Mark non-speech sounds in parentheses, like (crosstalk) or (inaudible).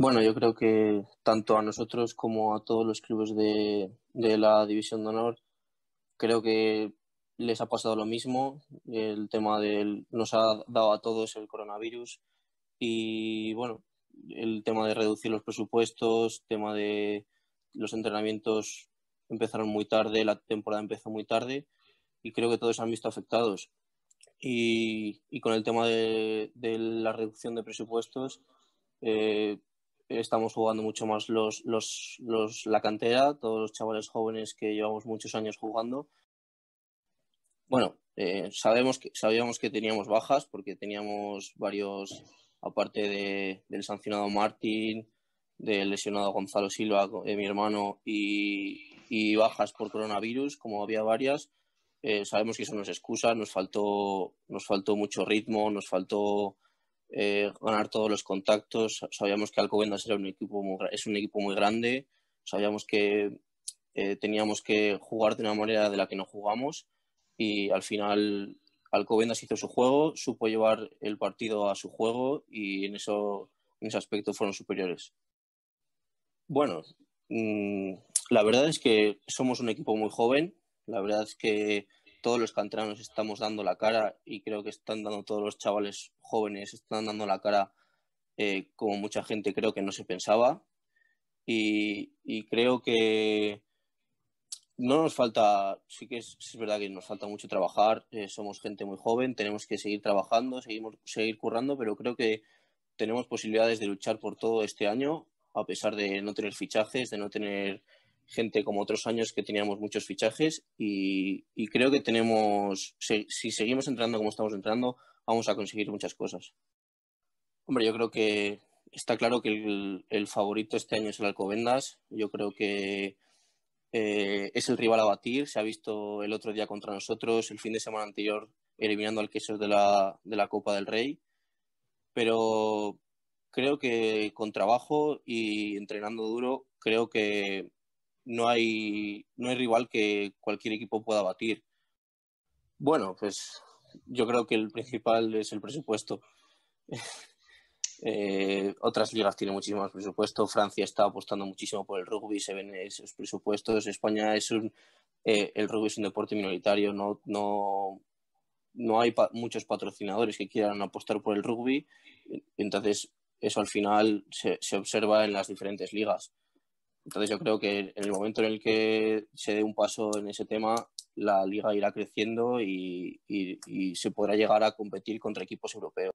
Bueno, yo creo que tanto a nosotros como a todos los clubes de, la División de Honor, creo que les ha pasado lo mismo. El tema del nos ha dado a todos el coronavirus y bueno, el tema de reducir los presupuestos, tema de los entrenamientos empezaron muy tarde, la temporada empezó muy tarde y creo que todos se han visto afectados. Y, con el tema de, la reducción de presupuestos, eh, estamos jugando mucho más los, los, los, la cantera, todos los chavales jóvenes que llevamos muchos años jugando. Bueno, eh, sabemos que, sabíamos que teníamos bajas porque teníamos varios, aparte del sancionado Martín, del lesionado Gonzalo Silva, eh, mi hermano, y, y, bajas por coronavirus, como había varias. Eh, sabemos que eso nos excusa, nos faltó, nos faltó mucho ritmo, nos faltó eh, ganar todos los contactos. Sabíamos que Alcobendas era un equipo muy, es un equipo muy grande, sabíamos que eh, teníamos que jugar de una manera de la que no jugamos y al final Alcobendas hizo su juego, supo llevar el partido a su juego y en, eso, en ese aspecto fueron superiores. Bueno, mm, la verdad es que somos un equipo muy joven, la verdad es que todos los canteranos estamos dando la cara y creo que están dando todos los chavales jóvenes, están dando la cara eh, como mucha gente creo que no se pensaba. Y, creo que no nos falta, sí que es, verdad que nos falta mucho trabajar, eh, somos gente muy joven, tenemos que seguir trabajando, seguimos, seguir currando, pero creo que tenemos posibilidades de luchar por todo este año, a pesar de no tener fichajes, de no tener gente como otros años que teníamos muchos fichajes y, creo que tenemos, si, seguimos entrando como estamos entrando, vamos a conseguir muchas cosas. Hombre, yo creo que está claro que el, favorito este año es el Alcobendas. Yo creo que eh, es el rival a batir. Se ha visto el otro día contra nosotros, el fin de semana anterior eliminando al queso de la, de la Copa del Rey. Pero creo que con trabajo y entrenando duro, creo que no hay, no hay rival que cualquier equipo pueda batir. Bueno, pues yo creo que el principal es el presupuesto. (laughs) Eh, otras ligas tienen muchísimo más presupuesto. Francia está apostando muchísimo por el rugby, se ven esos presupuestos. España es un. Eh, el rugby es un deporte minoritario, no, no, no hay muchos patrocinadores que quieran apostar por el rugby. Entonces, eso al final se, se observa en las diferentes ligas. Entonces yo creo que en el momento en el que se dé un paso en ese tema, la liga irá creciendo y, y se podrá llegar a competir contra equipos europeos.